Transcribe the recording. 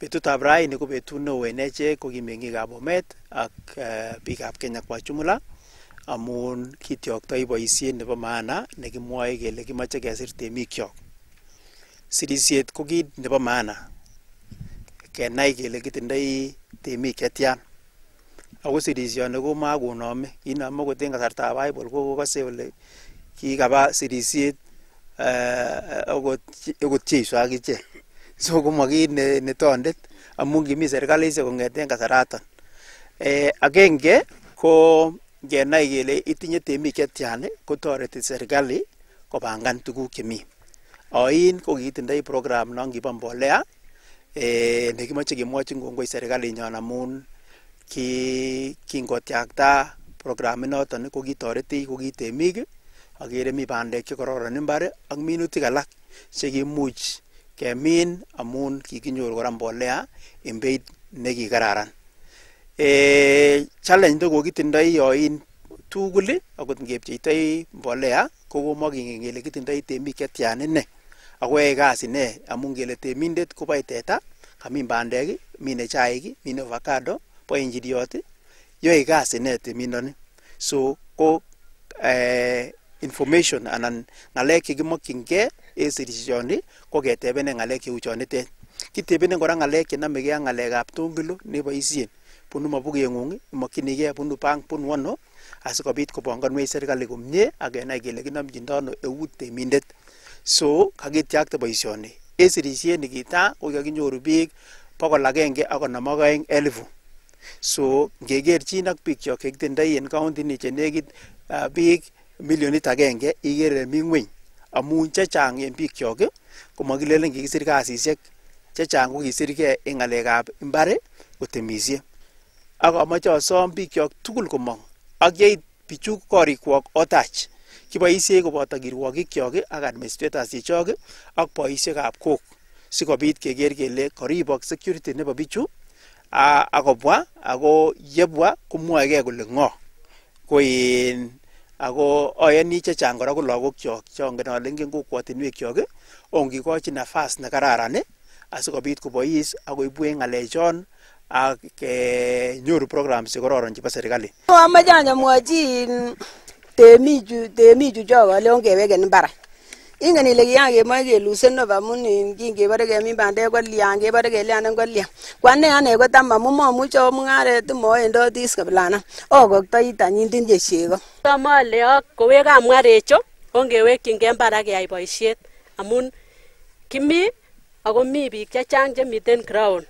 Betutab raini ko betut neo en echek ko ab Bomet ak eh, biikab Kenya kwa jumla amun kityoktoi boisiet nebo maana nekimwoe kele kimoche kesir temikyok. Sirisiet ko kit nebo maana kenai kele kitindoi temik chetian ako sirisioni komakonome kinome okot en kasartab Bible kokokose kole kikaba sirisiet eh, okot Jeiso akichek so komo kit ne, ne tondet amun kimi serkalisiek kong'eten kasaraton eh, agenge ko ngenai kele itinye temik chetian kotoreti serikali kopangan tuguk chemi oin ko kiitindoi program non kibo mbolea eh, nekimoche kemwochi kongoi serikalinyon amun ki kingotyakta program inoton ko kitoreti ko kitemik akere mi bandek chekororon mbar ak minutik alak chekimuch kemin amun kikinyor kora mbolea en beit ne kikararan. E, challenge ne kokitindoi yoin tugul akot ngepcheitoi mbolea ko komakingen kele kitindoi temik che tian ine ako yae kasi ne amun kele temindet kobae teta, kamin bandek, mine chaik, mine avocado, boe njiriot, yae kasi ne temindoni. So ko eh, information anan ng'alek chekimokyingei en sirishoni ko ketebenen ng'alek cheu chonitet kitebenen kora ng'alek chenomegei ak ng'alekab tongilo neboisien bunu mabukeng'ung imokyinigei bunu bank bunu ano asikobit kobanganwech serikali komie ak kele kinomchindo eut temindet so kakityakta boisioni en sirisiet nikitaa ko kakinyoru biik bogol agenge ak konom ak oeng elifu so ngekerchin ak bikyok chekitindoi en county ini chenekit uh, biik milionit agenge ikere eh, mi ngweny amun chechang en bikyok komakilelen kikisir kasisiek chechang ko kisirgei en ng'alekab mbar kotemisie ak amoche asom bikyok tugul komong ak yeit bichu korikwok otach kiboisie koboto kirwokikyok ak administrators chechok ak boisiekab kok sikobit keker kele koribok security nebo bichu akobwa ako yebwa komwoegei kole ng'o ko in ako ayani chechang kora ko lagokchok chongen ole ingen kokwotinwekyok ongikochi nafas nekararan asikobit kobois akoibwech ng'alechon ak kenyoru eh, programs chekororon chebo serikali. Amache any amwochi temichu chok ole ongeweken mbara ingani le yange mage luseno ba muni nginge barege mi bande ko liange barege lian ko lian kwane ane ko tamma mumo mucho mungare tu mo endo dis kablana ogo taita nyindin je shego tama le kowe ga mwarecho ongewe kinge barage ai boishet amun kimi ako mi biik chechang chemiten ground